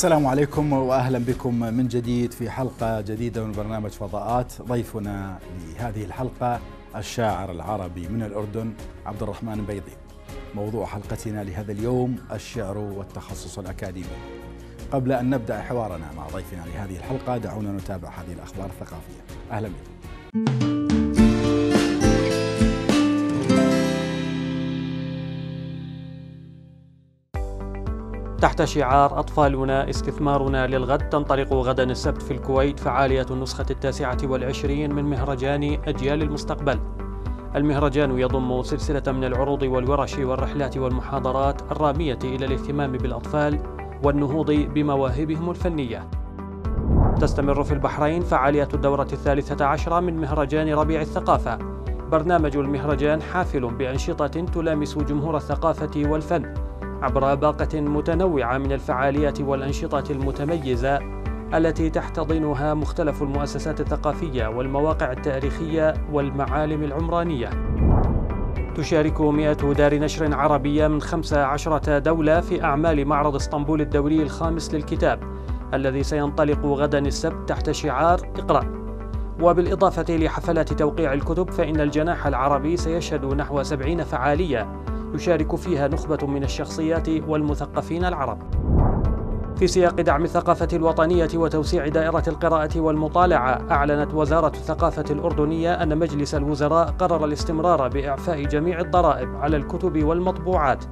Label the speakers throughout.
Speaker 1: السلام عليكم واهلا بكم من جديد في حلقه جديده من برنامج فضاءات، ضيفنا لهذه الحلقه الشاعر العربي من الاردن عبد الرحمن بيضي. موضوع حلقتنا لهذا اليوم الشعر والتخصص الاكاديمي. قبل ان نبدا حوارنا مع ضيفنا لهذه الحلقه دعونا نتابع هذه الاخبار الثقافيه. اهلا بكم.
Speaker 2: تحت شعار أطفالنا استثمارنا للغد تنطلق غدا السبت في الكويت فعالية النسخة التاسعة والعشرين من مهرجان أجيال المستقبل المهرجان يضم سلسلة من العروض والورش والرحلات والمحاضرات الرامية إلى الاهتمام بالأطفال والنهوض بمواهبهم الفنية تستمر في البحرين فعالية الدورة الثالثة عشرة من مهرجان ربيع الثقافة برنامج المهرجان حافل بأنشطة تلامس جمهور الثقافة والفن عبر باقة متنوعة من الفعاليات والأنشطة المتميزة التي تحتضنها مختلف المؤسسات الثقافية والمواقع التاريخية والمعالم العمرانية تشارك 100 دار نشر عربية من 15 دولة في أعمال معرض اسطنبول الدولي الخامس للكتاب الذي سينطلق غدا السبت تحت شعار اقرأ وبالإضافة لحفلات توقيع الكتب فإن الجناح العربي سيشهد نحو 70 فعالية يشارك فيها نخبة من الشخصيات والمثقفين العرب في سياق دعم الثقافة الوطنية وتوسيع دائرة القراءة والمطالعة، أعلنت وزارة الثقافة الأردنية أن مجلس الوزراء قرر الاستمرار بإعفاء جميع الضرائب على الكتب والمطبوعات،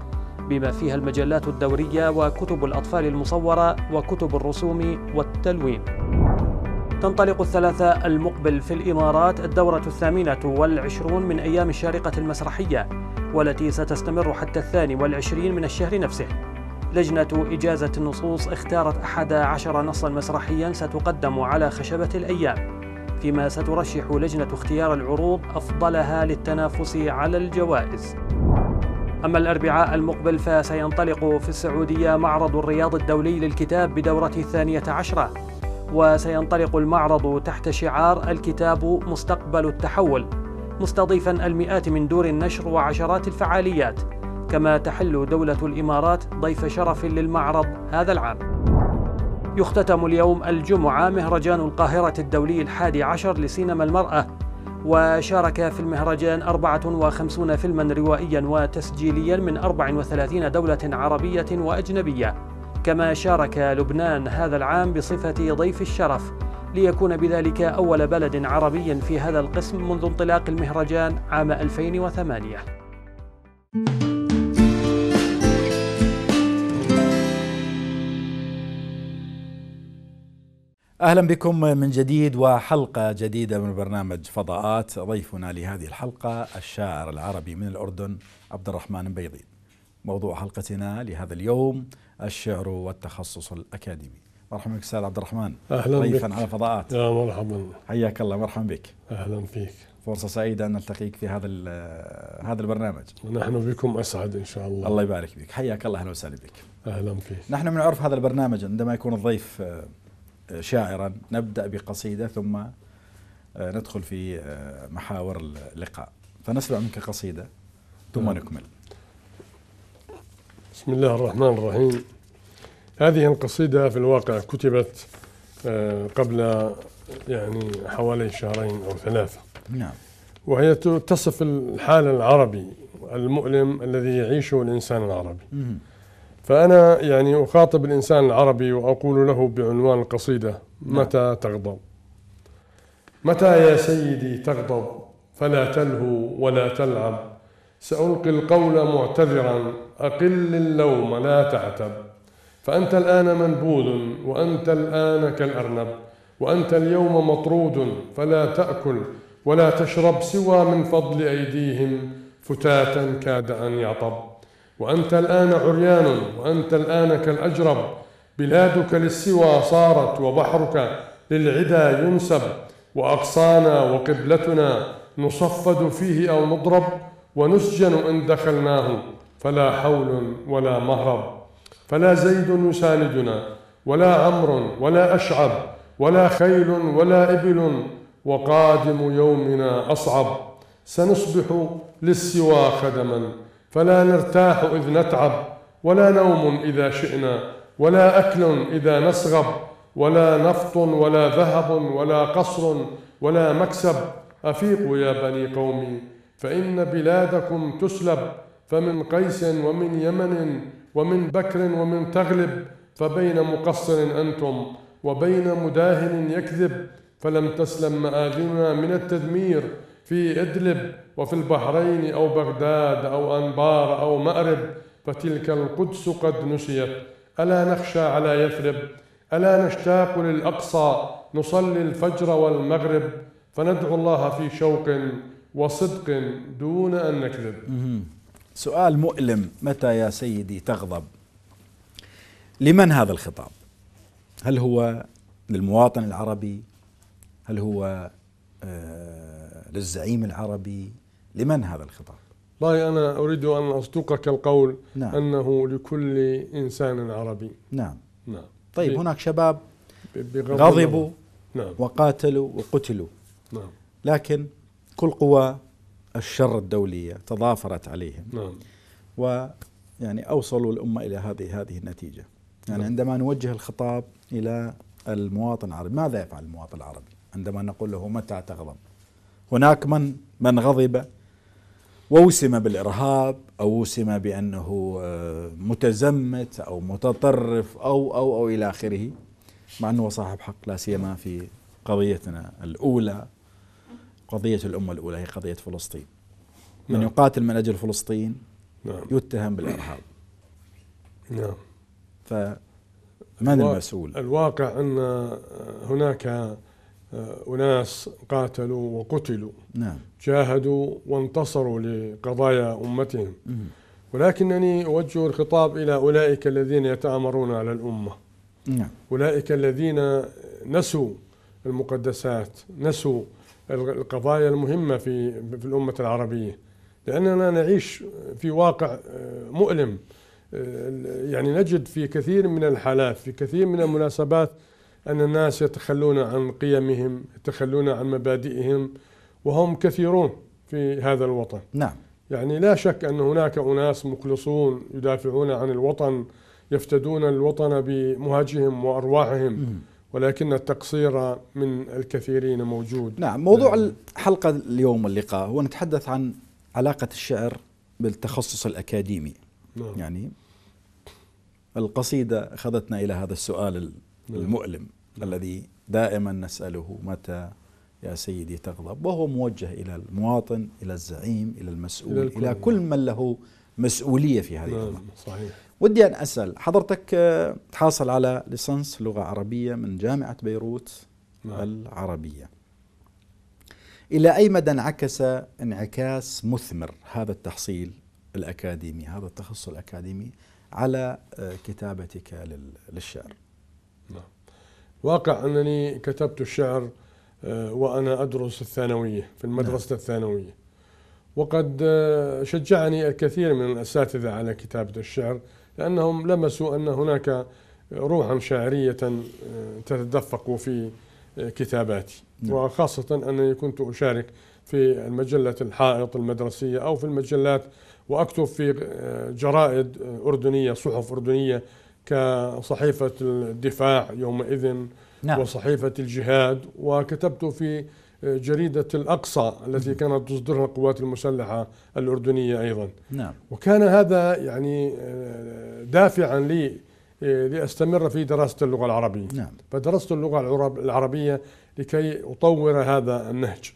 Speaker 2: بما فيها المجلات الدورية وكتب الأطفال المصورة وكتب الرسوم والتلوين. تنطلق الثلاثاء المقبل في الإمارات الدورة الثامنة والعشرون من أيام الشارقة المسرحية والتي ستستمر حتى الثاني والعشرين من الشهر نفسه لجنة إجازة النصوص اختارت أحد عشر نصا مسرحيا ستقدم على خشبة الأيام فيما سترشح لجنة اختيار العروض أفضلها للتنافس على الجوائز أما الأربعاء المقبل فسينطلق في السعودية معرض الرياض الدولي للكتاب بدورة الثانية عشرة وسينطلق المعرض تحت شعار الكتاب مستقبل التحول مستضيفا المئات من دور النشر وعشرات الفعاليات كما تحل دولة الإمارات ضيف شرف للمعرض هذا العام يختتم اليوم الجمعة مهرجان القاهرة الدولي الحادي عشر لسينما المرأة وشارك في المهرجان 54 فيلما روائيا وتسجيليا من 34 دولة عربية وأجنبية كما شارك لبنان هذا العام بصفة ضيف الشرف ليكون بذلك أول بلد عربي في هذا القسم منذ انطلاق المهرجان عام 2008
Speaker 1: اهلا بكم من جديد وحلقه جديده من برنامج فضاءات ضيفنا لهذه الحلقه الشاعر العربي من الاردن عبد الرحمن بيضي موضوع حلقتنا لهذا اليوم الشعر والتخصص الاكاديمي مرحبا بك استاذ عبد الرحمن اهلا ضيفا على فضاءات يا مرحبا حياك الله مرحبا بك اهلا فيك فرصه سعيده ان نلتقيك في هذا هذا البرنامج ونحن بكم اسعد ان شاء الله الله يبارك فيك حياك الله اهلا وسهلا بك اهلا فيك نحن من عرف هذا البرنامج عندما يكون الضيف آه، شاعرا نبدا بقصيده ثم آه، ندخل في آه، محاور اللقاء فنسمع منك قصيده ثم نعم. نكمل
Speaker 3: بسم الله الرحمن الرحيم هذه القصيدة في الواقع كتبت آه، قبل يعني حوالي شهرين أو ثلاثة نعم وهي تصف الحال العربي المؤلم الذي يعيشه الإنسان العربي فأنا يعني أخاطب الإنسان العربي وأقول له بعنوان القصيدة نعم. متى نعم. تغضب متى يا سيدي تغضب فلا تلهو ولا تلعب سألقي القول معتذرا أقل اللوم لا تعتب فأنت الآن منبوذ وأنت الآن كالأرنب وأنت اليوم مطرود فلا تأكل ولا تشرب سوى من فضل أيديهم فتاتا كاد أن يعطب وأنت الآن عريان وأنت الآن كالأجرب بلادك للسوى صارت وبحرك للعدا ينسب وأقصانا وقبلتنا نصفد فيه أو نضرب ونسجن إن دخلناه فلا حول ولا مهرب فلا زيد يساندنا ولا عمر ولا أشعب ولا خيل ولا إبل وقادم يومنا أصعب سنصبح للسوى خدما فلا نرتاح إذ نتعب ولا نوم إذا شئنا ولا أكل إذا نسغب ولا نفط ولا ذهب ولا قصر ولا مكسب أفيقوا يا بني قومي فإن بلادكم تسلب فمن قيس ومن يمن ومن بكر ومن تغلب فبين مقصر أنتم وبين مداهن يكذب فلم تسلم مآذننا من التدمير في إدلب وفي البحرين أو بغداد أو أنبار أو مأرب فتلك القدس قد نسيت ألا نخشى على يثرب ألا نشتاق للأقصى نصلي الفجر والمغرب فندعو الله في شوق وصدق دون أن نكذب
Speaker 1: سؤال مؤلم متى يا سيدي تغضب لمن هذا الخطاب هل هو للمواطن العربي هل هو آه، للزعيم العربي لمن هذا الخطاب
Speaker 3: والله أنا أريد أن أصدقك القول نعم. أنه لكل إنسان عربي
Speaker 1: نعم نعم طيب هناك شباب غضبوا نعم. وقاتلوا وقتلوا نعم. لكن كل قوى الشر الدولية تضافرت عليهم نعم. ويعني أوصلوا الأمة إلى هذه هذه النتيجة يعني نعم. عندما نوجه الخطاب إلى المواطن العربي ماذا يفعل المواطن العربي عندما نقول له متى تغضب هناك من من غضب ووسم بالإرهاب أو وسم بأنه آه، متزمت أو متطرف أو أو أو إلى آخره مع أنه صاحب حق لا سيما في قضيتنا الأولى قضية الأمة الأولى هي قضية فلسطين من نعم. يقاتل من أجل فلسطين نعم. يتهم بالإرهاب نعم فمن المسؤول
Speaker 3: الواقع أن آه، هناك آه، أناس قاتلوا وقتلوا نعم جاهدوا وانتصروا لقضايا أمتهم ولكنني أوجه الخطاب إلى أولئك الذين يتآمرون على الأمة نعم أولئك الذين نسوا المقدسات نسوا القضايا المهمة في في الأمة العربية لأننا نعيش في واقع آه، مؤلم آه، يعني نجد في كثير من الحالات في كثير من المناسبات أن الناس يتخلون عن قيمهم يتخلون عن مبادئهم وهم كثيرون في هذا الوطن نعم يعني لا شك أن هناك أناس مخلصون يدافعون عن الوطن يفتدون الوطن بمهاجهم وأرواحهم ولكن التقصير من الكثيرين موجود
Speaker 1: نعم موضوع نعم. الحلقة اليوم اللقاء هو نتحدث عن علاقة الشعر بالتخصص الأكاديمي نعم. يعني القصيدة أخذتنا إلى هذا السؤال نعم. المؤلم نعم. الذي دائما نسأله متى يا سيدي تغضب وهو موجه إلى المواطن إلى الزعيم إلى المسؤول إلى, إلى كل من له مسؤولية في هذه
Speaker 3: نعم. صحيح
Speaker 1: ودي أن أسأل حضرتك آه، تحاصل على ليسانس لغة عربية من جامعة بيروت نعم. العربية إلى أي مدى انعكس انعكاس مثمر هذا التحصيل الأكاديمي هذا التخصص الأكاديمي على آه، كتابتك للشعر نعم.
Speaker 3: واقع أنني كتبت الشعر آه، وأنا أدرس الثانوية في نعم. المدرسة نعم. الثانوية وقد شجعني الكثير من الأساتذة على كتابة الشعر لأنهم لمسوا أن هناك روحا شاعرية آه، تتدفق في آه، كتاباتي نعم. وخاصة أنني كنت أشارك في المجلة الحائط المدرسية أو في المجلات وأكتب في آه، جرائد أردنية صحف أردنية كصحيفة الدفاع يومئذ نعم. وصحيفة الجهاد وكتبت في جريدة الأقصى التي كانت تصدرها القوات المسلحة الأردنية أيضا نعم. وكان هذا يعني آه، دافعا لي آه، لأستمر في دراسة اللغة العربية نعم. فدرست اللغة العربية لكي أطور هذا النهج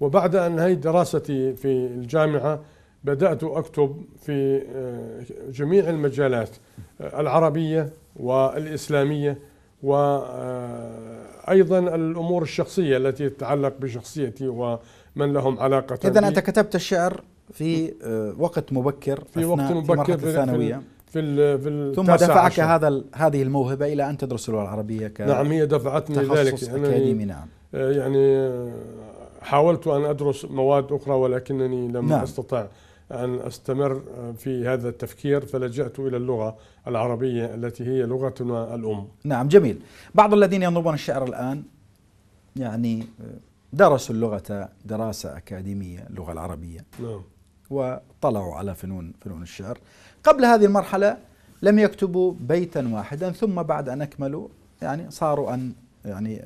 Speaker 3: وبعد أن هي دراستي في الجامعة بدأت أكتب في آه، جميع المجالات العربية والإسلامية وأيضا الأمور الشخصية التي تتعلق بشخصيتي ومن لهم علاقة إذا أنت
Speaker 1: كتبت الشعر في آه، وقت مبكر في وقت مبكر في الثانوية في في ثم دفعك عشر. هذا هذه الموهبه الى ان تدرس اللغه العربيه ك نعم هي دفعتني ذلك اكاديمي نعم
Speaker 3: آه، يعني آه، حاولت ان ادرس مواد اخرى ولكنني لم نعم. استطع أن أستمر في هذا التفكير فلجأت إلى اللغة العربية التي هي لغتنا الأم
Speaker 1: نعم جميل بعض الذين ينظرون الشعر الآن يعني درسوا اللغة دراسة أكاديمية اللغة العربية نعم. وطلعوا على فنون فنون الشعر قبل هذه المرحلة لم يكتبوا بيتا واحدا ثم بعد أن أكملوا يعني صاروا أن يعني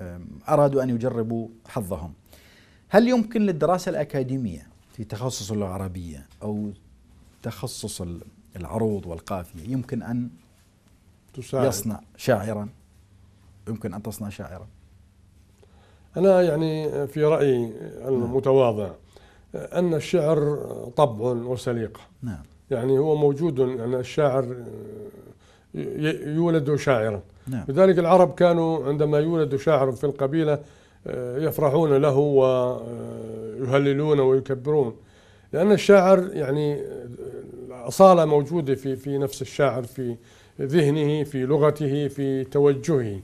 Speaker 1: أرادوا أن يجربوا حظهم هل يمكن للدراسة الأكاديمية في تخصص اللغة العربية أو تخصص العروض والقافية يمكن أن تساعد. يصنع شاعرا يمكن أن تصنع شاعرا
Speaker 3: أنا يعني في رأيي المتواضع نعم. أن الشعر طبع وسليقة نعم يعني هو موجود أن يعني الشاعر يولد شاعرا نعم. لذلك العرب كانوا عندما يولد شاعر في القبيلة آه، يفرحون له ويهللون آه، ويكبرون لأن الشاعر يعني الأصالة آه، موجودة في في نفس الشاعر في ذهنه في لغته في توجهه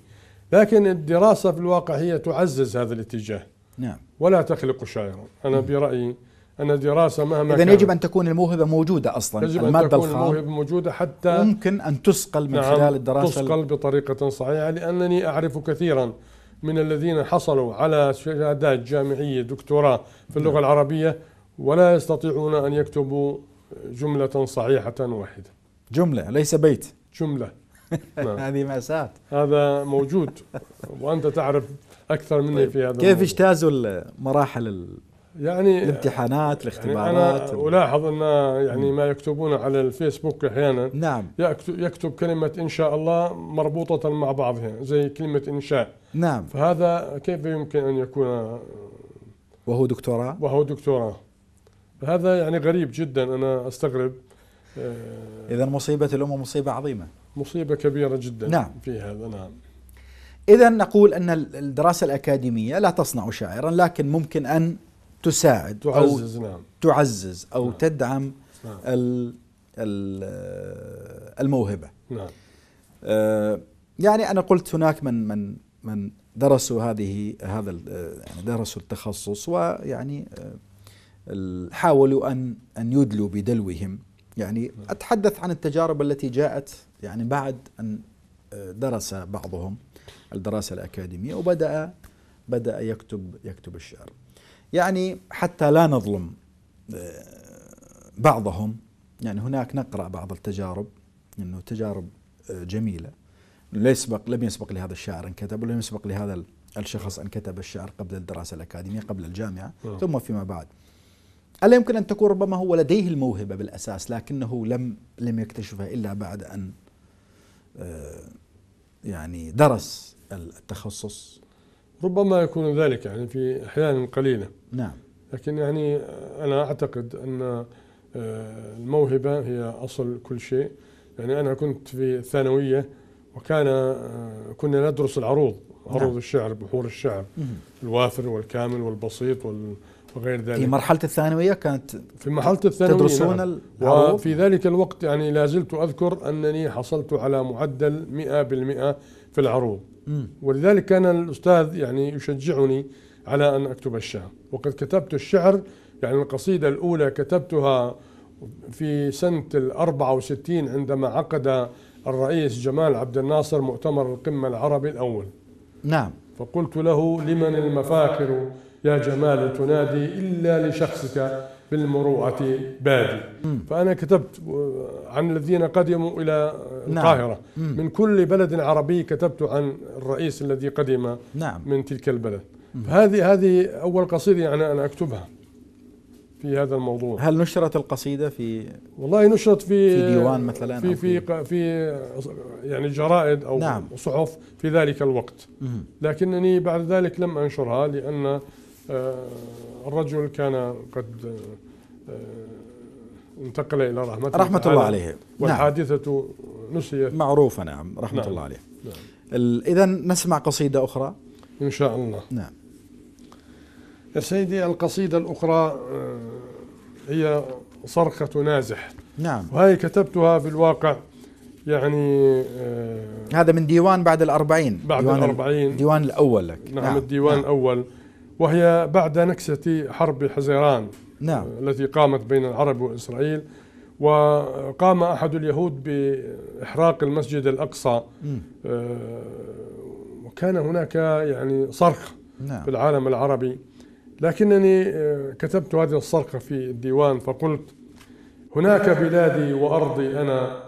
Speaker 3: لكن الدراسة في الواقع هي تعزز هذا الاتجاه نعم ولا تخلق شاعرا أنا نعم. برأيي أن الدراسة مهما إذا يجب أن
Speaker 1: تكون الموهبة موجودة أصلا يجب أن تكون الموهبة موجودة حتى ممكن أن تسقل من نعم خلال الدراسة تسقل
Speaker 3: بطريقة صحيحة لأنني أعرف كثيرا من الذين حصلوا على شهادات جامعية دكتوراه في اللغة نعم. العربية ولا يستطيعون أن يكتبوا جملة صحيحة واحدة
Speaker 1: جملة ليس بيت جملة
Speaker 3: نعم. هذه مأساة هذا موجود وأنت تعرف أكثر مني طيب. في هذا كيف
Speaker 1: اجتازوا المراحل يعني الامتحانات يعني الاختبارات يعني أنا
Speaker 3: ألاحظ أن يعني ما يكتبون على الفيسبوك أحيانا نعم يكتب كلمة إن شاء الله مربوطة مع بعضها زي كلمة إنشاء نعم فهذا كيف يمكن أن يكون
Speaker 1: وهو دكتوراه
Speaker 3: وهو دكتوراه هذا يعني غريب جدا أنا أستغرب آه،
Speaker 1: إذا مصيبة الامه مصيبة عظيمة مصيبة كبيرة جدا نعم في هذا نعم إذا نقول أن الدراسة الأكاديمية لا تصنع شاعرا لكن ممكن أن تساعد تعزز أو نعم. تعزز أو نعم. تدعم نعم. الموهبة نعم. آه، يعني أنا قلت هناك من من من درسوا هذه هذا يعني درسوا التخصص ويعني آه، حاولوا ان ان يدلوا بدلوهم يعني نعم. اتحدث عن التجارب التي جاءت يعني بعد ان آه، درس بعضهم الدراسه الاكاديميه وبدا بدا يكتب يكتب الشعر. يعني حتى لا نظلم آه، بعضهم يعني هناك نقرأ بعض التجارب أنه تجارب آه، جميلة لا لم يسبق لهذا الشاعر أن كتب ولم يسبق لهذا الشخص أن كتب الشعر قبل الدراسة الأكاديمية قبل الجامعة أوه. ثم فيما بعد ألا يمكن أن تكون ربما هو لديه الموهبة بالأساس لكنه لم لم يكتشفها إلا بعد أن آه، يعني درس التخصص
Speaker 3: ربما يكون ذلك يعني في أحيان قليلة نعم لكن يعني أنا أعتقد أن آه، الموهبة هي أصل كل شيء يعني أنا كنت في الثانوية وكان آه، كنا ندرس العروض نعم. عروض نعم. الشعر بحور الشعر مم. الوافر والكامل والبسيط وال وغير ذلك في مرحلة
Speaker 1: الثانوية كانت في مرحلة الثانوية تدرسون نعم.
Speaker 3: العروض وفي ذلك الوقت يعني لا زلت أذكر أنني حصلت على معدل 100% في العروض ولذلك كان الأستاذ يعني يشجعني على أن أكتب الشعر وقد كتبت الشعر يعني القصيدة الأولى كتبتها في سنة ال 64 عندما عقد الرئيس جمال عبد الناصر مؤتمر القمة العربي الأول نعم فقلت له لمن المفاكر يا جمال تنادي إلا لشخصك بالمروءة بادي فأنا كتبت عن الذين قدموا إلى نعم. القاهرة نعم. من كل بلد عربي كتبت عن الرئيس الذي قدم نعم. من تلك البلد هذه هذه أول قصيدة يعني أنا أكتبها في هذا الموضوع هل نشرت القصيدة في والله نشرت في في ديوان مثلا في في في يعني جرائد أو نعم. صحف في ذلك الوقت لكنني بعد ذلك لم أنشرها لأن آه الرجل كان قد آه، آه، انتقل إلى رحمة, رحمة الله عليه نعم.
Speaker 1: والحادثة نعم نسيت معروفة نعم رحمة نعم الله عليه نعم إذا نسمع قصيدة أخرى إن شاء الله نعم يا سيدي القصيدة الأخرى
Speaker 3: آه، هي صرخة نازح نعم
Speaker 1: وهي كتبتها في
Speaker 3: الواقع يعني آه
Speaker 1: هذا من ديوان بعد الأربعين بعد ديوان الأربعين الديوان الأول لك نعم, نعم
Speaker 3: الديوان نعم الأول وهي بعد نكسة حرب حزيران نعم. التي قامت بين العرب وإسرائيل وقام أحد اليهود بإحراق المسجد الأقصى آه، وكان هناك يعني صرخ نعم. في العالم العربي لكنني آه، كتبت هذه الصرخة في الديوان فقلت هناك بلادي وأرضي أنا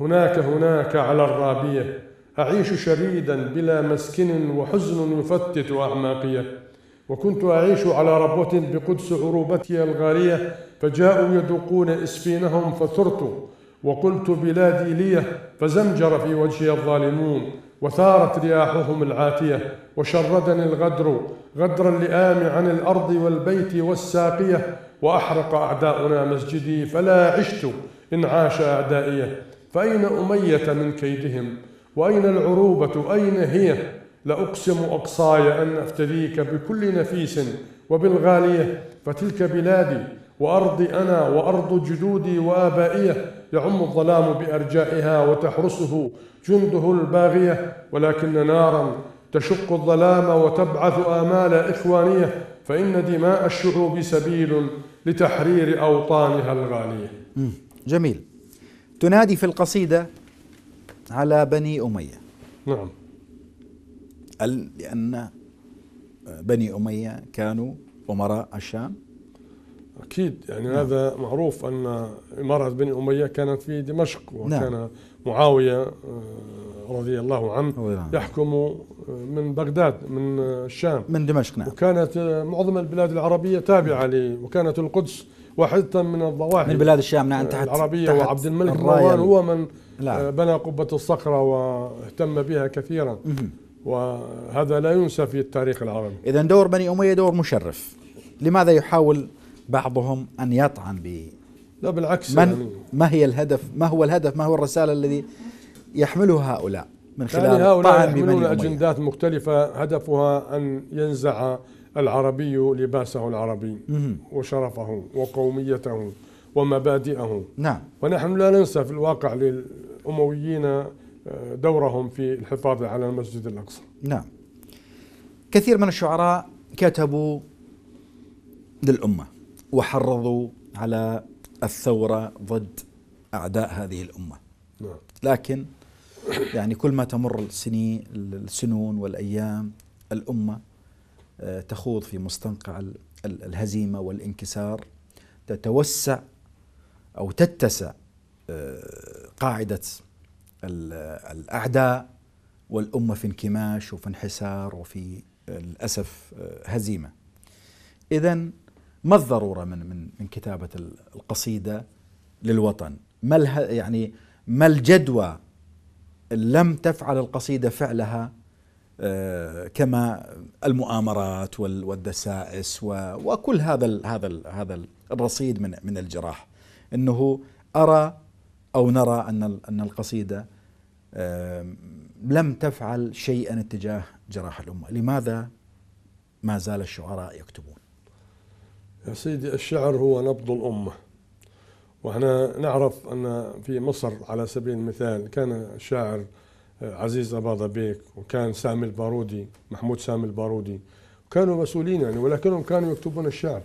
Speaker 3: هناك هناك على الرابية أعيش شريدا بلا مسكن وحزن يفتت أعماقيه وكنت أعيش على ربوة بقدس عروبتي الغالية فجاءوا يدقون إسفينهم فثرت وقلت بلادي لي فزمجر في وجهي الظالمون وثارت رياحهم العاتية وشردني الغدر غدر اللئام عن الأرض والبيت والساقية وأحرق أعداؤنا مسجدي فلا عشت إن عاش أعدائي فأين أمية من كيدهم وأين العروبة أين هي لأقسم أقصاي أن أفتديك بكل نفيس وبالغالية فتلك بلادي وأرضي أنا وأرض جدودي وآبائيه يعم الظلام بأرجائها وتحرسه جنده الباغية ولكن نارا تشق الظلام وتبعث آمال إخوانية فإن دماء الشعوب سبيل
Speaker 1: لتحرير أوطانها الغالية جميل تنادي في القصيدة على بني أمية نعم لأن آه، بني أمية كانوا أمراء الشام
Speaker 3: أكيد يعني نعم. هذا معروف أن إمارة بني أمية كانت في دمشق نعم. وكان نعم. معاوية آه، رضي الله عنه يحكم آه، من بغداد من الشام من دمشق نعم وكانت معظم البلاد العربية تابعة لي وكانت القدس واحدة من الضواحي من بلاد الشام نعم تحت العربية تحت وعبد الملك مروان هو من بنى قبة الصخرة واهتم بها كثيرا وهذا لا ينسى
Speaker 1: في التاريخ العربي إذا دور بني أمية دور مشرف لماذا يحاول بعضهم أن يطعن به لا بالعكس من يعني ما هي الهدف ما هو الهدف ما هو الرسالة الذي يحمله هؤلاء من خلال يعني هؤلاء يحملون
Speaker 3: أجندات مختلفة هدفها أن ينزع العربي لباسه العربي وشرفه وقوميته ومبادئه نعم ونحن لا ننسى في الواقع للأمويين دورهم في الحفاظ على المسجد الأقصى
Speaker 1: نعم كثير من الشعراء كتبوا للأمة وحرضوا على الثورة ضد أعداء هذه الأمة نعم. لكن يعني كل ما تمر السنين السنون والأيام الأمة آه، تخوض في مستنقع الهزيمة والانكسار تتوسع أو تتسع آه، قاعدة الأعداء والأمة في انكماش وفي انحسار وفي آه، للأسف آه، هزيمة إذا ما الضرورة من, من, من كتابة القصيدة للوطن ما يعني ما الجدوى لم تفعل القصيدة فعلها آه، كما المؤامرات والدسائس وكل هذا هذا هذا الرصيد من من الجراح انه ارى او نرى ان ان القصيده لم تفعل شيئا اتجاه جراح الأمة لماذا ما زال الشعراء يكتبون
Speaker 3: يا سيدي الشعر هو نبض الأمة ونحن نعرف أن في مصر على سبيل المثال كان الشاعر عزيز أباضة بيك وكان سامي البارودي محمود سامي البارودي كانوا مسؤولين يعني ولكنهم كانوا يكتبون الشعر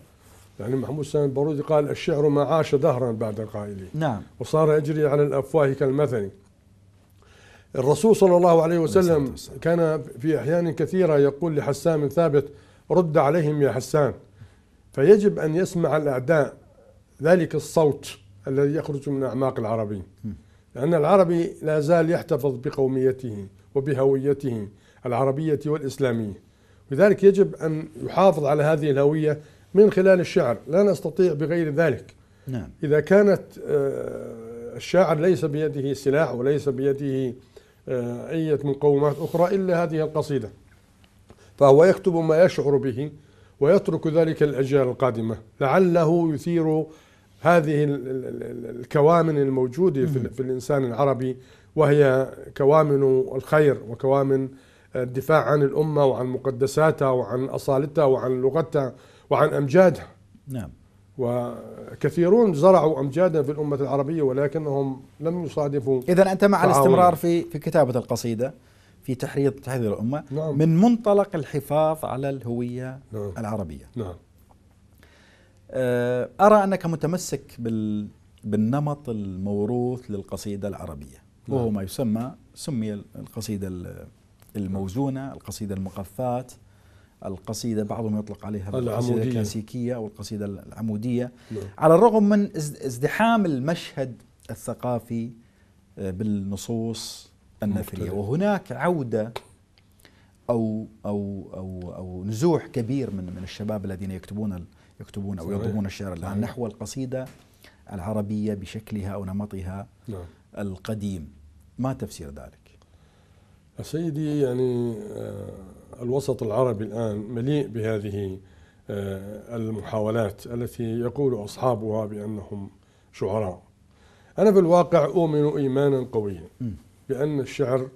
Speaker 3: يعني محمود سامي البارودي قال الشعر ما عاش دهرا بعد القائلين نعم وصار يجري على الأفواه كالمثل الرسول صلى الله عليه وسلم كان في أحيان كثيرة يقول لحسان ثابت رد عليهم يا حسان فيجب أن يسمع الأعداء ذلك الصوت الذي يخرج من أعماق العربي لأن العربي لا زال يحتفظ بقوميته وبهويته العربية والإسلامية لذلك يجب أن يحافظ على هذه الهوية من خلال الشعر لا نستطيع بغير ذلك نعم. إذا كانت آه، الشاعر ليس بيده سلاح وليس بيده أية آه، مقومات أخرى إلا هذه القصيدة فهو يكتب ما يشعر به ويترك ذلك الأجيال القادمة لعله يثير هذه الكوامن الموجودة في الإنسان العربي وهي كوامن الخير وكوامن الدفاع عن الأمة وعن مقدساتها وعن أصالتها وعن لغتها وعن أمجادها نعم وكثيرون زرعوا امجادا في الامه العربيه ولكنهم لم يصادفوا اذا انت مع الاستمرار
Speaker 1: في في كتابه القصيده في تحريض تحذير الامه نعم. من منطلق الحفاظ على الهويه نعم. العربيه نعم آه، ارى انك متمسك بال بالنمط الموروث للقصيده العربيه نعم. وهو ما يسمى سمي القصيده الموزونه القصيده المقفات القصيدة بعضهم يطلق عليها القصيدة الكلاسيكية أو القصيدة العمودية نعم. على الرغم من ازدحام المشهد الثقافي آه، بالنصوص النثرية وهناك عودة أو أو أو أو نزوح كبير من من الشباب الذين يكتبون يكتبون أو يضمون الشعر الآن نحو القصيدة العربية بشكلها أو نمطها نعم. القديم ما تفسير ذلك؟ سيدي يعني
Speaker 3: آه، الوسط العربي الآن مليء بهذه آه، المحاولات التي يقول أصحابها بأنهم شعراء أنا في الواقع أؤمن إيمانا قويا بأن الشعر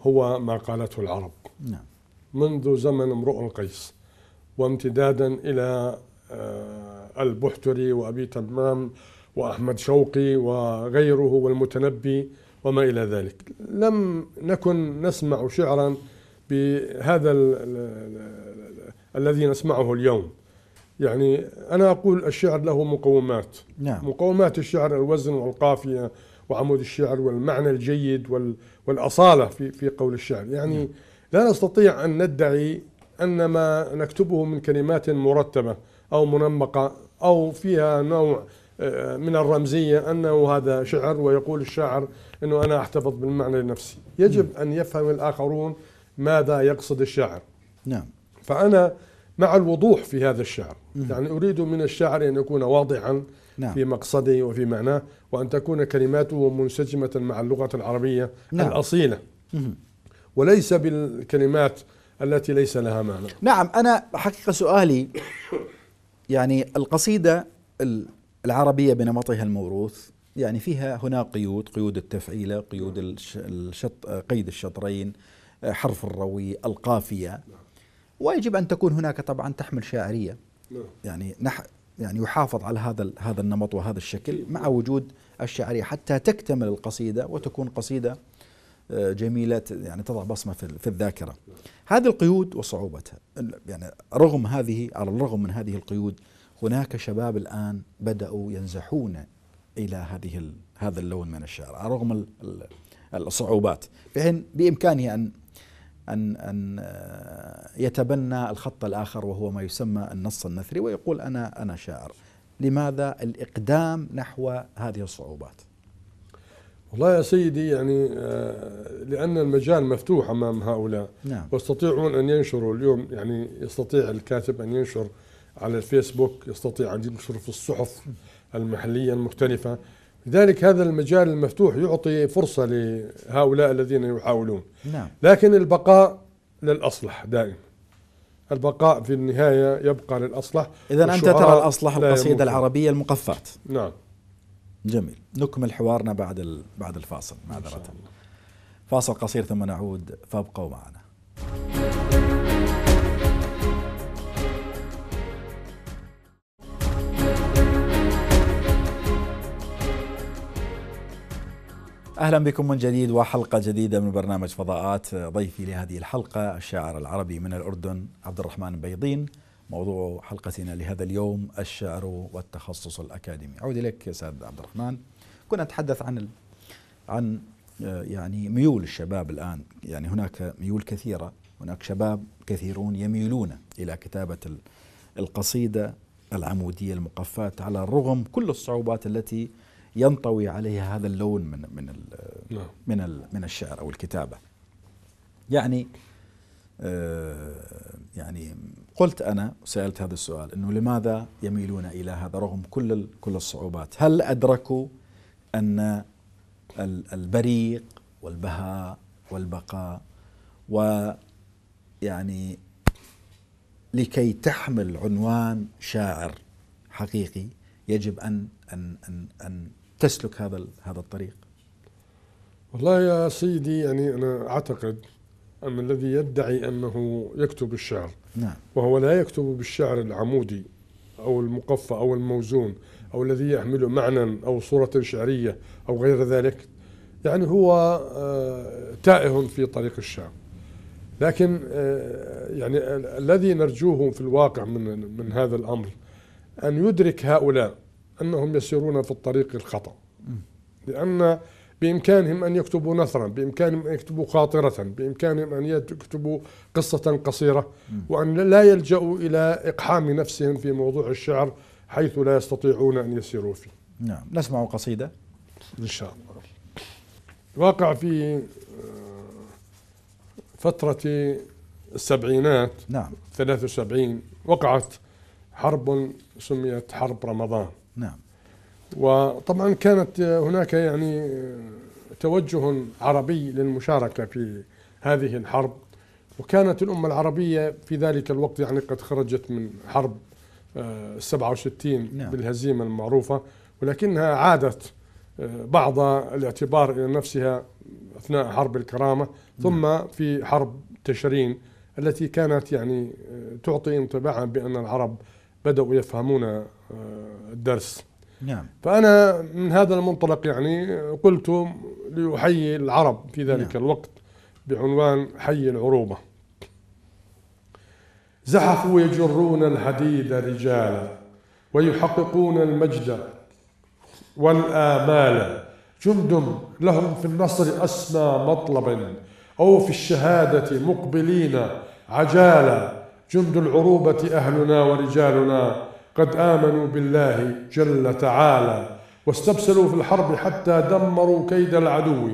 Speaker 3: هو ما قالته العرب نعم. منذ زمن امرؤ القيس وامتدادا إلى آه، البحتري وأبي تمام وأحمد شوقي وغيره والمتنبي وما إلى ذلك لم نكن نسمع شعرا بهذا الذي نسمعه اليوم يعني أنا أقول الشعر له مقومات نعم. مقومات الشعر الوزن والقافية وعمود الشعر والمعنى الجيد وال والأصالة في, في قول الشعر يعني نعم. لا نستطيع أن ندعي أن ما نكتبه من كلمات مرتبة أو منمقة أو فيها نوع من الرمزية أنه هذا شعر ويقول الشاعر أنه أنا أحتفظ بالمعنى لنفسي يجب أن يفهم الآخرون ماذا يقصد الشاعر نعم فأنا مع الوضوح في هذا الشعر يعني أريد من الشاعر أن يكون واضحا نعم. في مقصده وفي معناه وأن تكون كلماته منسجمة مع اللغة العربية نعم. الأصيلة وليس بالكلمات التي
Speaker 1: ليس لها معنى نعم أنا حقيقة سؤالي يعني القصيدة العربية بنمطها الموروث يعني فيها هنا قيود قيود التفعيلة قيود الشط قيد الشطرين حرف الروي القافية ويجب أن تكون هناك طبعا تحمل شاعرية يعني نح يعني يحافظ على هذا هذا النمط وهذا الشكل مع وجود الشعريه حتى تكتمل القصيده وتكون قصيده آه، جميله يعني تضع بصمه في الذاكره. هذه القيود وصعوبتها يعني رغم هذه على الرغم من هذه القيود هناك شباب الآن بدأوا ينزحون إلى هذه هذا اللون من الشعر رغم الصعوبات في حين بإمكانه أن أن أن آه، يتبنى الخط الآخر وهو ما يسمى النص النثري ويقول أنا أنا شاعر لماذا الإقدام نحو هذه الصعوبات والله يا
Speaker 3: سيدي يعني آه، لأن المجال مفتوح أمام هؤلاء نعم.
Speaker 1: ويستطيعون أن
Speaker 3: ينشروا اليوم يعني يستطيع الكاتب أن ينشر على الفيسبوك يستطيع أن ينشر في الصحف المحلية المختلفة لذلك هذا المجال المفتوح يعطي فرصة لهؤلاء الذين يحاولون نعم. لكن البقاء للأصلح دائما البقاء في النهاية يبقى للأصلح إذا أنت ترى الأصلح القصيدة
Speaker 1: العربية المقفات نعم جميل نكمل حوارنا بعد بعد الفاصل معذرة فاصل قصير ثم نعود فابقوا معنا اهلا بكم من جديد وحلقه جديده من برنامج فضاءات ضيفي لهذه الحلقه الشاعر العربي من الاردن عبد الرحمن بيضين موضوع حلقتنا لهذا اليوم الشعر والتخصص الاكاديمي اعود اليك استاذ عبد الرحمن كنا نتحدث عن عن آه، يعني ميول الشباب الان يعني هناك ميول كثيره هناك شباب كثيرون يميلون الى كتابه القصيده العموديه المقفاه على الرغم كل الصعوبات التي ينطوي عليه هذا اللون من من ال نعم. من الـ من الشعر او الكتابه يعني آه، يعني قلت انا سالت هذا السؤال انه لماذا يميلون الى هذا رغم كل كل الصعوبات هل ادركوا ان البريق والبهاء والبقاء ويعني لكي تحمل عنوان شاعر حقيقي يجب ان ان ان ان تسلك هذا هذا الطريق؟
Speaker 3: والله يا سيدي يعني انا اعتقد ان الذي يدعي انه يكتب الشعر نعم. وهو لا يكتب بالشعر العمودي او المقفى او الموزون او الذي يحمل معنى او صوره شعريه او غير ذلك يعني هو آه، تائه في طريق الشعر لكن آه، يعني الذي نرجوه في الواقع من من هذا الامر ان يدرك هؤلاء أنهم يسيرون في الطريق الخطأ لأن بإمكانهم أن يكتبوا نثرا بإمكانهم أن يكتبوا خاطرة بإمكانهم أن يكتبوا قصة قصيرة وأن لا يلجأوا إلى إقحام نفسهم في موضوع الشعر حيث لا يستطيعون أن يسيروا فيه نعم نسمع قصيدة إن شاء الله واقع في آه، فترة السبعينات نعم 73 وقعت حرب سميت حرب رمضان نعم وطبعا كانت هناك يعني توجه عربي للمشاركة في هذه الحرب وكانت الأمة العربية في ذلك الوقت يعني قد خرجت من حرب 67 آه، نعم. بالهزيمة المعروفة ولكنها عادت آه، بعض الاعتبار إلى نفسها أثناء حرب الكرامة نعم. ثم نعم. في حرب تشرين التي كانت يعني آه، تعطي انطباعا بأن العرب بدأوا يفهمون الدرس نعم فأنا من هذا المنطلق يعني قلت لأحيي العرب في ذلك نعم. الوقت بعنوان حي العروبة زحفوا يجرون الحديد رجالا ويحققون المجد والآمال جند لهم في النصر أسمى مطلب أو في الشهادة مقبلين عجالا جند العروبة أهلنا ورجالنا قد آمنوا بالله جل تعالى واستبسلوا في الحرب حتى دمروا كيد العدو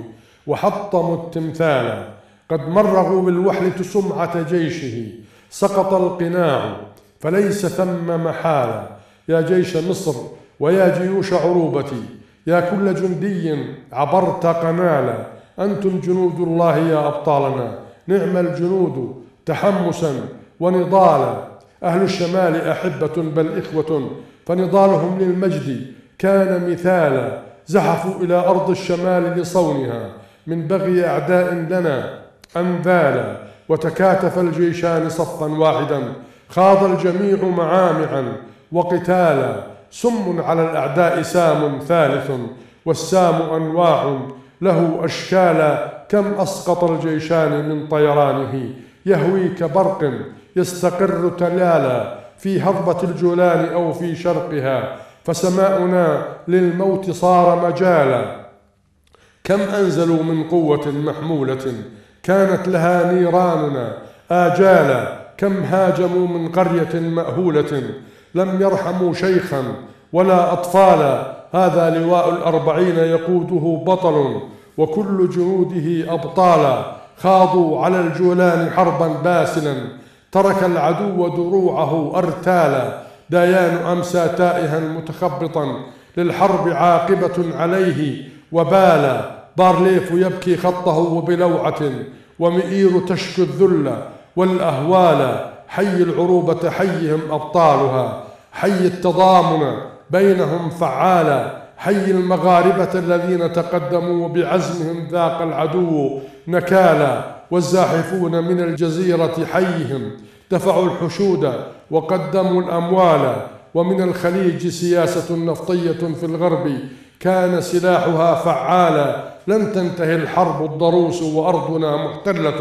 Speaker 3: وحطموا التمثال قد مرغوا بالوحل سمعة جيشه سقط القناع فليس ثم محال يا جيش مصر ويا جيوش عروبتي يا كل جندي عبرت قنالا أنتم جنود الله يا أبطالنا نعم الجنود تحمسا ونضالا أهل الشمال أحبة بل إخوة فنضالهم للمجد كان مثالا زحفوا إلى أرض الشمال لصونها من بغي أعداء لنا أنذالا وتكاتف الجيشان صفا واحدا خاض الجميع معامعا وقتالا سم على الأعداء سام ثالث والسام أنواع له أشكالا كم أسقط الجيشان من طيرانه يهوي كبرق يستقر تلالا في هضبة الجولان أو في شرقها فسماؤنا للموت صار مجالا كم أنزلوا من قوة محمولة كانت لها نيراننا آجالا كم هاجموا من قرية مأهولة لم يرحموا شيخا ولا أطفالا هذا لواء الأربعين يقوده بطل وكل جنوده أبطالا خاضوا على الجولان حربا باسلا ترك العدو دروعه أرتالا ديان أمسى تائها متخبطا للحرب عاقبة عليه وبالا بارليف يبكي خطه وبلوعة ومئير تشكو الذل والأهوال حي العروبة حيهم أبطالها حي التضامن بينهم فعالا حي المغاربة الذين تقدموا وبعزمهم ذاق العدو نكالا والزاحفون من الجزيرة حيهم دفعوا الحشود وقدموا الأموال ومن الخليج سياسة نفطية في الغرب كان سلاحها فعالا لن تنتهي الحرب الضروس وأرضنا محتلة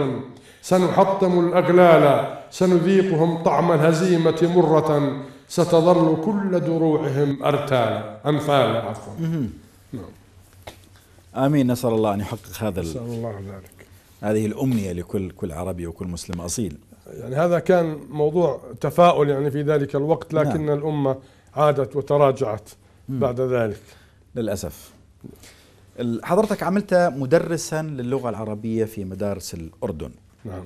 Speaker 3: سنحطم الأغلال سنذيقهم طعم الهزيمة مرة ستظل كل دروعهم
Speaker 1: أرتالا أنفالا عفوا نعم. آمين نسأل الله أن يحقق هذا نسأل الله ذلك هذه الأمنية لكل كل عربي وكل مسلم أصيل
Speaker 3: يعني هذا كان موضوع تفاؤل يعني في ذلك الوقت نعم. لكن نعم. الأمة عادت وتراجعت
Speaker 1: مم. بعد ذلك للأسف حضرتك عملت مدرسا للغة العربية في مدارس الأردن نعم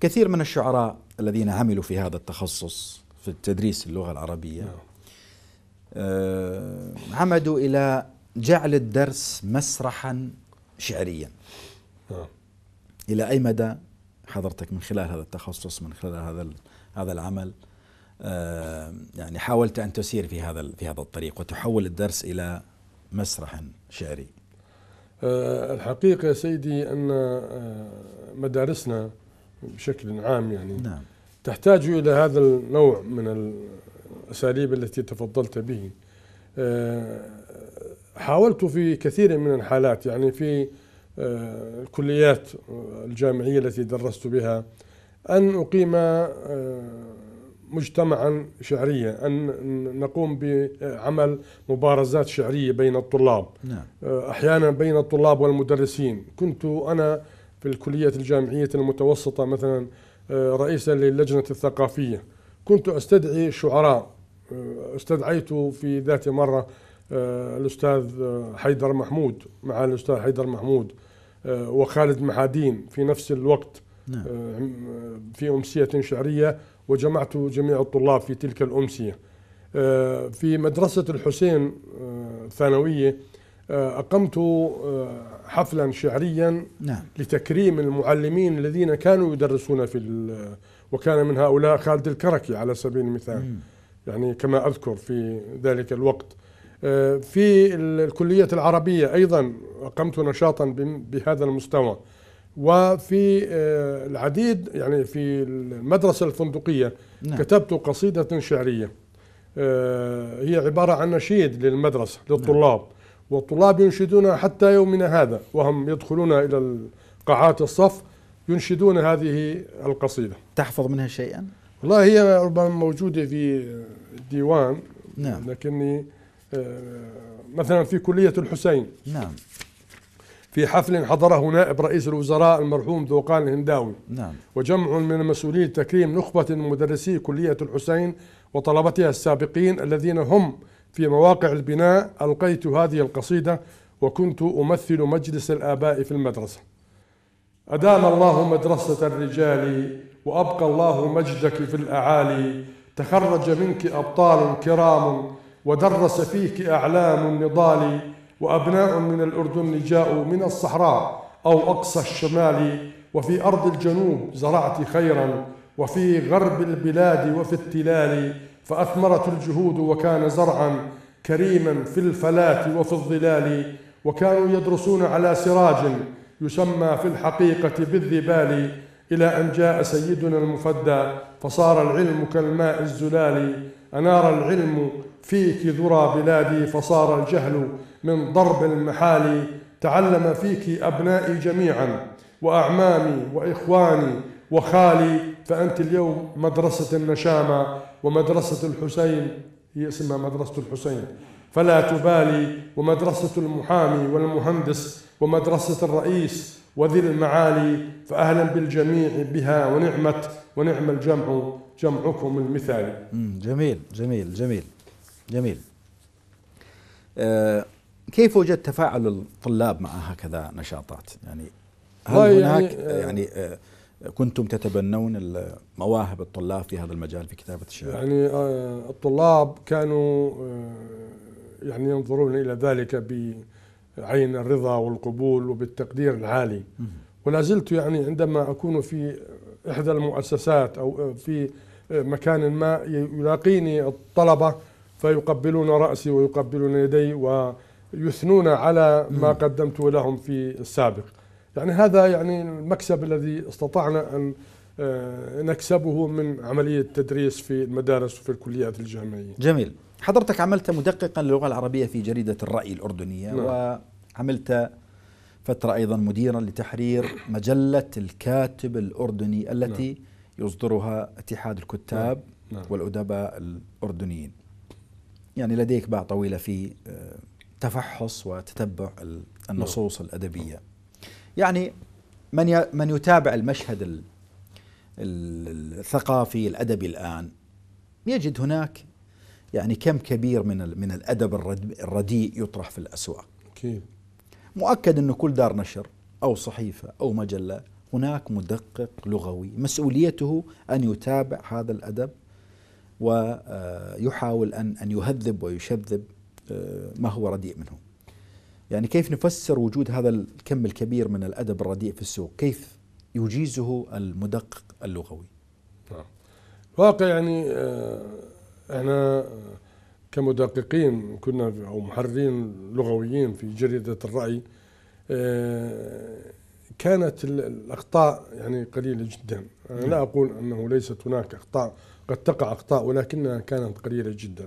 Speaker 1: كثير من الشعراء الذين عملوا في هذا التخصص في التدريس اللغة العربية نعم. آه عمدوا إلى جعل الدرس مسرحا شعريا نعم. الى اي مدى حضرتك من خلال هذا التخصص من خلال هذا هذا العمل آه، يعني حاولت ان تسير في هذا في هذا الطريق وتحول الدرس الى مسرح شعري آه،
Speaker 3: الحقيقه سيدي ان آه، مدارسنا بشكل عام يعني نعم. تحتاج الى هذا النوع من الاساليب التي تفضلت به حاولت في كثير من الحالات يعني في الكليات الجامعية التي درست بها أن أقيم آه، مجتمعا شعريا أن نقوم بعمل مبارزات شعرية بين الطلاب نعم. آه، أحيانا بين الطلاب والمدرسين كنت أنا في الكلية الجامعية المتوسطة مثلا آه، رئيسا للجنة الثقافية كنت أستدعي شعراء استدعيت في ذات مرة الأستاذ حيدر محمود مع الأستاذ حيدر محمود آه، وخالد محادين في نفس الوقت نعم. آه، آه، في أمسية شعرية وجمعت جميع الطلاب في تلك الأمسية في مدرسة الحسين الثانوية أقمت حفلا شعريا نعم. لتكريم المعلمين الذين كانوا يدرسون في وكان من هؤلاء خالد الكركي على سبيل المثال يعني كما أذكر في ذلك الوقت آه، في الكلية العربية أيضا أقمت نشاطا بهذا المستوى وفي آه، العديد يعني في المدرسة الفندقية نعم. كتبت قصيدة شعرية آه، هي عبارة عن نشيد للمدرسة للطلاب نعم. والطلاب ينشدون حتى يومنا هذا وهم يدخلون إلى قاعات الصف ينشدون هذه القصيدة تحفظ منها شيئا؟ والله هي ربما موجودة في ديوان نعم لكني آه، مثلا في كلية الحسين نعم في حفل حضره نائب رئيس الوزراء المرحوم ذوقان الهنداوي نعم وجمع من المسؤولين تكريم نخبة مدرسي كلية الحسين وطلبتها السابقين الذين هم في مواقع البناء ألقيت هذه القصيدة وكنت أمثل مجلس الآباء في المدرسة أدام الله مدرسة الرجال وأبقى الله مجدك في الأعالي تخرج منك أبطال كرام ودرس فيك أعلام النضال وأبناء من الأردن جاءوا من الصحراء أو أقصى الشمال وفي أرض الجنوب زرعت خيرا وفي غرب البلاد وفي التلال فأثمرت الجهود وكان زرعا كريما في الفلاة وفي الظلال وكانوا يدرسون على سراج يسمى في الحقيقة بالذبال إلى أن جاء سيدنا المفدى فصار العلم كالماء الزلال أنار العلم فيك ذرى بلادي فصار الجهل من ضرب المحال تعلم فيك أبنائي جميعا وأعمامي وإخواني وخالي فأنت اليوم مدرسة النشامة ومدرسة الحسين هي اسمها مدرسة الحسين فلا تبالي ومدرسة المحامي والمهندس ومدرسة الرئيس وذي المعالي فأهلا بالجميع بها ونعمة ونعم
Speaker 1: الجمع جمعكم المثالي جميل جميل جميل جميل آه كيف وجدت تفاعل الطلاب مع هكذا نشاطات يعني هل يعني، هناك يعني, يعني آه كنتم تتبنون مواهب الطلاب في هذا المجال في كتابة الشعر
Speaker 3: يعني آه الطلاب كانوا آه، يعني ينظرون إلى ذلك بعين الرضا والقبول وبالتقدير العالي ولا زلت يعني عندما أكون في إحدى المؤسسات أو في مكان ما يلاقيني الطلبة فيقبلون رأسي ويقبلون يدي ويثنون على ما قدمته لهم في السابق يعني هذا يعني المكسب الذي استطعنا أن آه، نكسبه من عملية التدريس في المدارس وفي الكليات الجامعية
Speaker 1: جميل حضرتك عملت مدققا للغة العربية في جريدة الرأي الأردنية نعم. وعملت فترة أيضا مديرا لتحرير مجلة الكاتب الأردني التي نعم. يصدرها اتحاد الكتاب نعم. نعم. والأدباء الأردنيين يعني لديك باع طويلة في آه، تفحص وتتبع النصوص الأدبية يعني من من يتابع المشهد الثقافي الأدبي الآن يجد هناك يعني كم كبير من من الأدب الرديء يطرح في الأسواق مؤكد أنه كل دار نشر أو صحيفة أو مجلة هناك مدقق لغوي مسؤوليته أن يتابع هذا الأدب ويحاول أن أن يهذب ويشذب آه، ما هو رديء منه يعني كيف نفسر وجود هذا الكم الكبير من الأدب الرديء في السوق كيف يجيزه المدقق اللغوي
Speaker 3: نعم. واقع يعني آه، احنا كمدققين كنا او محررين لغويين في جريده الراي آه، كانت الاخطاء يعني قليله جدا انا لا نعم. اقول انه ليست هناك اخطاء قد تقع أخطاء ولكنها كانت قليلة جدا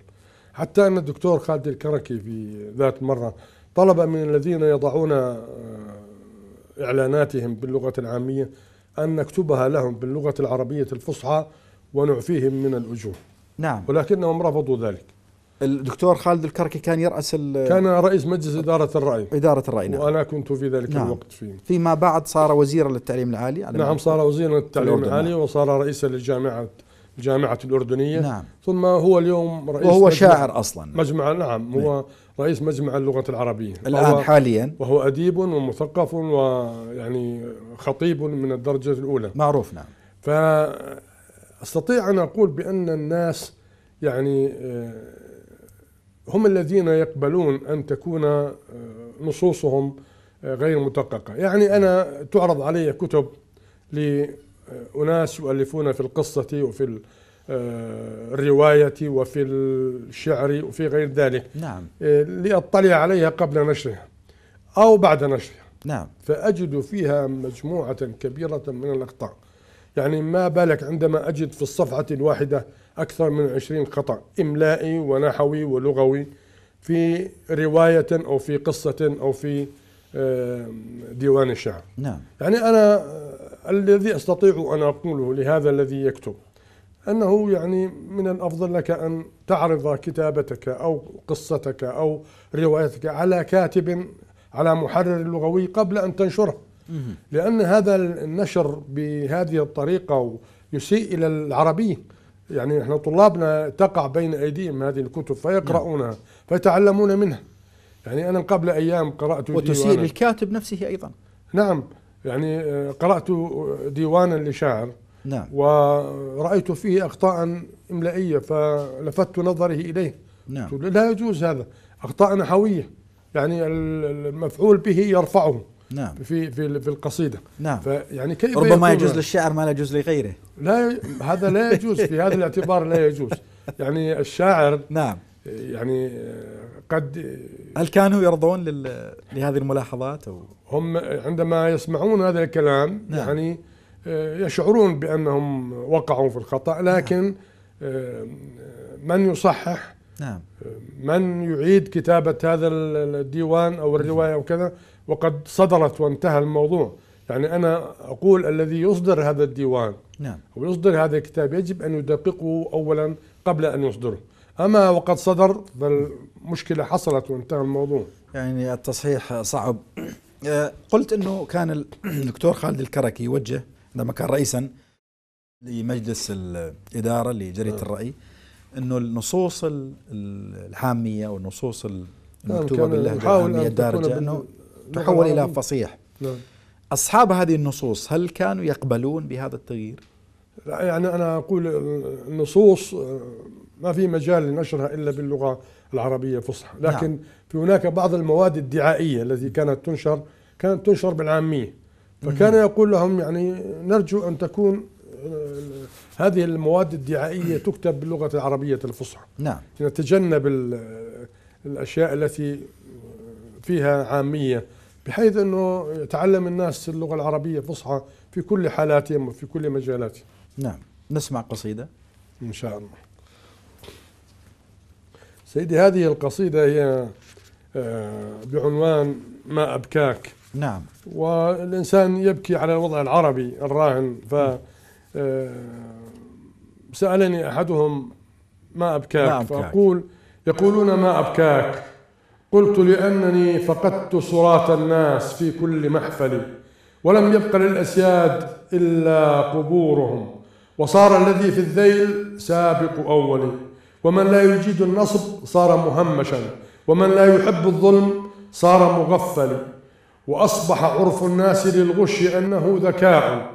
Speaker 3: حتى أن الدكتور خالد الكركي في ذات مرة طلب من الذين يضعون آه، إعلاناتهم باللغة العامية أن نكتبها لهم باللغة العربية الفصحى ونعفيهم من الأجور نعم ولكنهم رفضوا ذلك الدكتور خالد الكركي كان يرأس كان رئيس مجلس إدارة الرأي إدارة الرأي نعم وأنا كنت في ذلك نعم الوقت في
Speaker 1: فيما بعد صار وزيرا للتعليم العالي على نعم
Speaker 3: صار وزيرا للتعليم العالي وصار رئيسا لجامعة جامعة الأردنية نعم
Speaker 1: ثم هو اليوم رئيس وهو شاعر أصلا
Speaker 3: مجمع نعم هو رئيس مجمع اللغة العربية الآن حاليا وهو أديب ومثقف ويعني خطيب من الدرجة الأولى معروف نعم فأستطيع أن أقول بأن الناس يعني آه، هم الذين يقبلون أن تكون آه، نصوصهم آه، غير مدققة يعني أنا تعرض علي كتب أناس يؤلفون في القصة وفي آه، الرواية وفي الشعر وفي غير ذلك نعم آه، لأطلع عليها قبل نشرها أو بعد نشرها نعم فأجد فيها مجموعة كبيرة من الأخطاء يعني ما بالك عندما أجد في الصفحة الواحدة أكثر من عشرين خطأ إملائي ونحوي ولغوي في رواية أو في قصة أو في ديوان الشعر نعم يعني أنا آه، الذي أستطيع أن أقوله لهذا الذي يكتب أنه يعني من الأفضل لك أن تعرض كتابتك أو قصتك أو روايتك على كاتب على محرر لغوي قبل أن تنشره لأن هذا النشر بهذه الطريقة يسيء إلى العربية يعني احنا طلابنا تقع بين أيديهم هذه الكتب فيقرؤونها نعم. فيتعلمون منها يعني أنا قبل أيام قرأت وتسيء
Speaker 1: للكاتب نفسه أيضا
Speaker 3: نعم يعني آه، قرأت ديوانا لشاعر نعم ورأيت فيه أخطاء إملائية فلفت نظره إليه نعم لا يجوز هذا أخطاء نحوية يعني المفعول به يرفعه نعم في في في القصيده نعم فيعني كيف ربما يجوز
Speaker 1: للشاعر ما لا يجوز لغيره
Speaker 3: لا هذا لا يجوز في هذا الاعتبار لا يجوز يعني الشاعر نعم يعني آه، قد هل كانوا يرضون لل... لهذه الملاحظات أو؟ هم عندما يسمعون هذا الكلام نعم. يعني آه، يشعرون بأنهم وقعوا في الخطأ نعم. لكن نعم. من يصحح
Speaker 1: نعم. آه،
Speaker 3: من يعيد كتابة هذا الديوان أو الرواية أو كذا وقد صدرت وانتهى الموضوع يعني أنا أقول الذي يصدر هذا الديوان نعم. ويصدر هذا الكتاب يجب أن يدققه أولا قبل أن يصدره أما وقد صدر بل
Speaker 1: مشكله حصلت وانتهى الموضوع يعني التصحيح صعب آه، قلت انه كان الدكتور خالد الكركي يوجه عندما كان رئيسا لمجلس الاداره لجريده آه. الراي انه النصوص الحاميه والنصوص نعم، المكتوبه باللهجه الحاميه الدارجه انه نعم. تحول الى فصيح نعم. اصحاب هذه النصوص هل كانوا يقبلون بهذا التغيير؟ لا يعني انا
Speaker 3: اقول النصوص آه، ما في مجال لنشرها الا باللغه العربية الفصحى نعم. لكن نعم. في هناك بعض المواد الدعائية التي كانت تنشر كانت تنشر بالعامية فكان يقول لهم يعني نرجو أن تكون آه، هذه المواد الدعائية تكتب باللغة العربية الفصحى نعم نتجنب آه، الأشياء التي فيها عامية بحيث أنه يتعلم الناس اللغة العربية الفصحى في كل حالاتهم وفي كل مجالاتهم نعم نسمع قصيدة إن شاء الله سيدي هذه القصيدة هي آه، بعنوان ما أبكاك نعم والإنسان يبكي على الوضع العربي الراهن ف آه، سألني أحدهم ما أبكاك, ما أبكاك فأقول يقولون ما أبكاك قلت لأنني فقدت صراط الناس في كل محفل ولم يبق للأسياد إلا قبورهم وصار الذي في الذيل سابق أولي ومن لا يجيد النصب صار مهمشا ومن لا يحب الظلم صار مغفلا وأصبح عرف الناس للغش أنه ذكاء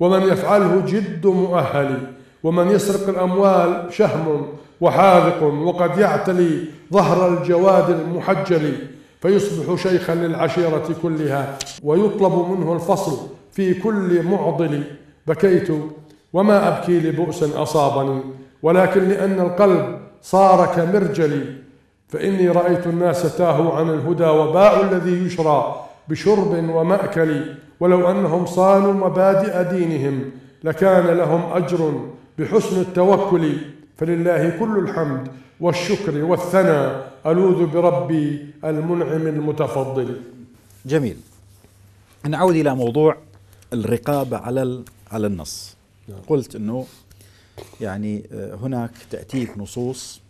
Speaker 3: ومن يفعله جد مؤهل ومن يسرق الأموال شهم وحاذق وقد يعتلي ظهر الجواد المحجل فيصبح شيخا للعشيرة كلها ويطلب منه الفصل في كل معضل بكيت وما أبكي لبؤس أصابني ولكن لأن القلب صار كمرجلي فإني رأيت الناس تاهوا عن الهدى وباء الذي يشرى بشرب ومأكل ولو أنهم صانوا مبادئ دينهم لكان لهم أجر بحسن التوكل فلله كل الحمد والشكر والثنى
Speaker 1: ألوذ بربي المنعم المتفضل جميل نعود إلى موضوع الرقابة على على النص نعم. قلت أنه يعني آه، هناك تأتيك نصوص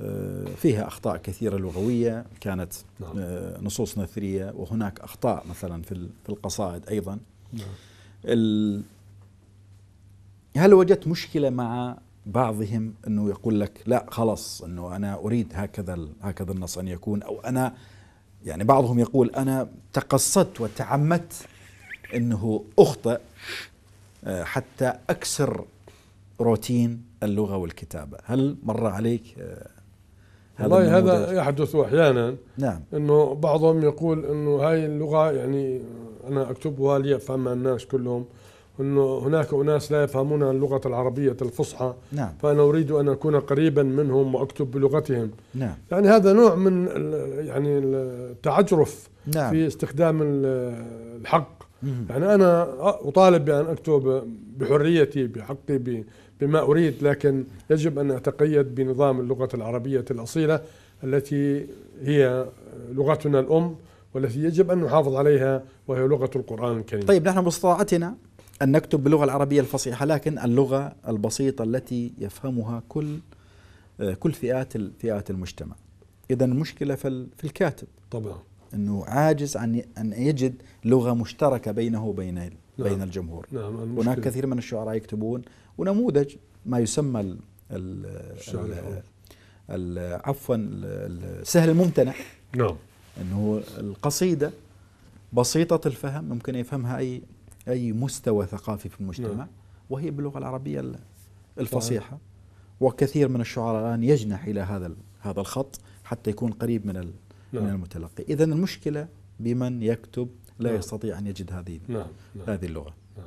Speaker 1: آه، فيها أخطاء كثيرة لغوية كانت نعم. آه، نصوص نثرية وهناك أخطاء مثلا في القصائد أيضا نعم. هل وجدت مشكلة مع بعضهم أنه يقول لك لا خلاص أنه أنا أريد هكذا هكذا النص أن يكون أو أنا يعني بعضهم يقول أنا تقصدت وتعمدت أنه أخطأ حتى أكسر روتين اللغه والكتابه هل مر عليك آه، هذا والله هذا
Speaker 3: يحدث احيانا نعم انه بعضهم يقول انه هاي اللغه يعني انا اكتبها ليفهمها الناس كلهم انه هناك اناس لا يفهمون اللغه العربيه الفصحى نعم. فانا اريد ان اكون قريبا منهم واكتب بلغتهم نعم. يعني هذا نوع من يعني التعجرف نعم. في استخدام الحق مم. يعني انا اطالب بان اكتب بحريتي بحقي بما أريد لكن يجب أن أتقيد بنظام اللغة العربية الأصيلة التي هي لغتنا الأم والتي يجب أن نحافظ عليها
Speaker 1: وهي لغة القرآن الكريم طيب نحن باستطاعتنا أن نكتب باللغة العربية الفصيحة لكن اللغة البسيطة التي يفهمها كل كل فئات فئات المجتمع إذا المشكلة في الكاتب طبعا أنه عاجز عن أن يجد لغة مشتركة بينه وبين نعم بين الجمهور نعم هناك كثير من الشعراء يكتبون ونموذج ما يسمى الـ الـ الـ الـ عفوا السهل الممتنع نعم انه القصيده بسيطه الفهم ممكن يفهمها اي اي مستوى ثقافي في المجتمع نعم. وهي باللغه العربيه الفصيحه وكثير من الشعراء الان يجنح الى هذا هذا الخط حتى يكون قريب من نعم. من المتلقي اذا المشكله بمن يكتب لا نعم. يستطيع أن يجد هذه نعم. نعم. هذه اللغة نعم.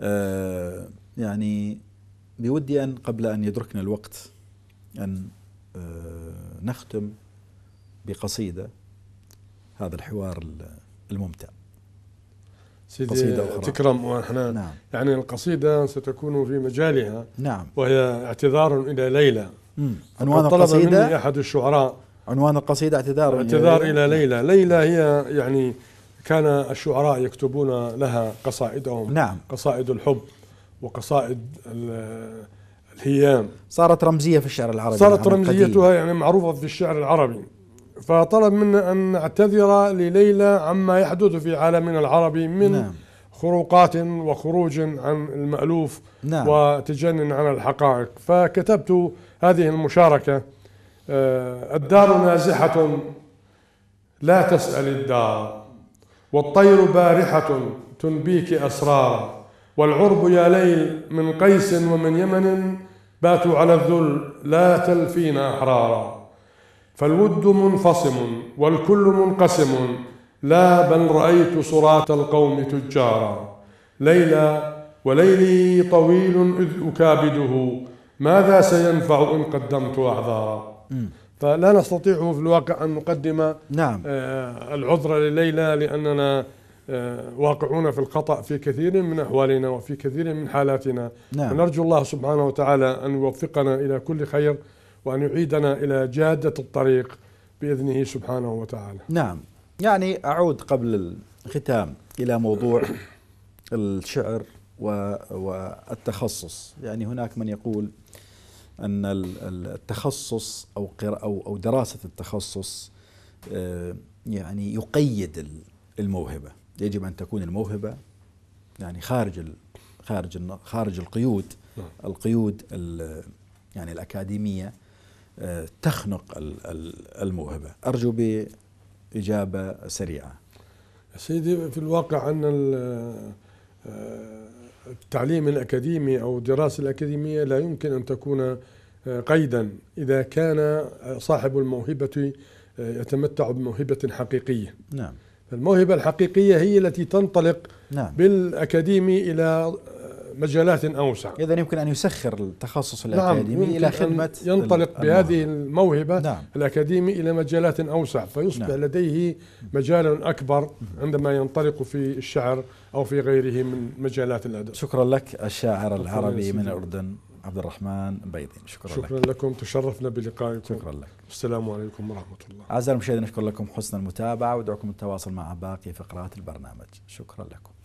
Speaker 1: آه يعني بودي أن قبل أن يدركنا الوقت أن آه نختم بقصيدة هذا الحوار الممتع
Speaker 3: سيدي قصيدة أخرى. تكرم ونحن نعم. يعني القصيدة ستكون في مجالها نعم وهي اعتذار إلى ليلى عنوان طلب القصيدة مني أحد الشعراء
Speaker 1: عنوان القصيدة اعتذار اعتذار إلى ليلى
Speaker 3: ليلى هي يعني كان الشعراء يكتبون لها قصائدهم نعم قصائد الحب وقصائد
Speaker 1: الهيام صارت رمزية في الشعر العربي صارت يعني رمزيتها
Speaker 3: يعني معروفة في الشعر العربي فطلب منا أن نعتذر لليلى عما يحدث في عالمنا العربي من نعم. خروقات وخروج عن المألوف نعم. وتجنن عن الحقائق فكتبت هذه المشاركة آه، الدار نازحة لا تسأل الدار والطير بارحة تنبيك أسرارا والعرب يا ليل من قيس ومن يمن باتوا على الذل لا تلفينا أحرارا فالود منفصم والكل منقسم لا بل رأيت صراط القوم تجارا ليلى وليلي طويل إذ أكابده ماذا سينفع إن قدمت أعذارا فلا نستطيع في الواقع أن نقدم نعم. آه، العذر لليلى لأننا آه، واقعون في الخطأ في كثير من أحوالنا وفي كثير من حالاتنا نعم. ونرجو الله سبحانه وتعالى أن يوفقنا إلى كل خير وأن يعيدنا إلى جادة الطريق بإذنه سبحانه وتعالى
Speaker 1: نعم يعني أعود قبل الختام إلى موضوع الشعر والتخصص يعني هناك من يقول ان التخصص او او او دراسه التخصص آه، يعني يقيد الموهبه يجب ان تكون الموهبه يعني خارج خارج خارج القيود نعم. القيود يعني الاكاديميه آه، تخنق الموهبه ارجو باجابه سريعه
Speaker 3: سيدي في الواقع ان آه، التعليم الأكاديمي أو الدراسة الأكاديمية لا يمكن أن تكون آه، قيدا إذا كان آه، صاحب الموهبة آه، يتمتع بموهبة حقيقية نعم الموهبة الحقيقية هي التي تنطلق نعم. بالأكاديمي إلى مجالات أوسع
Speaker 1: إذا يمكن أن يسخر التخصص نعم، الأكاديمي نعم إلى خدمة ينطلق بهذه
Speaker 3: الموهبة نعم. الأكاديمي إلى مجالات أوسع فيصبح نعم. لديه مجال أكبر عندما ينطلق في الشعر أو في غيره من مجالات الأدب شكرا لك الشاعر العربي من
Speaker 1: الأردن عبد الرحمن بيضين شكرا, شكرا لك
Speaker 3: شكرا لكم تشرفنا بلقائكم شكرا لك
Speaker 1: السلام عليكم ورحمة الله أعزائي المشاهدين نشكر لكم حسن المتابعة ودعكم التواصل مع باقي فقرات البرنامج شكرا لكم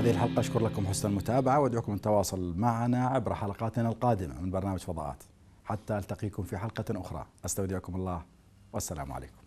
Speaker 1: هذه الحلقة أشكر لكم حسن المتابعة وأدعوكم التواصل معنا عبر حلقاتنا القادمة من برنامج فضاءات حتى ألتقيكم في حلقة أخرى أستودعكم الله والسلام عليكم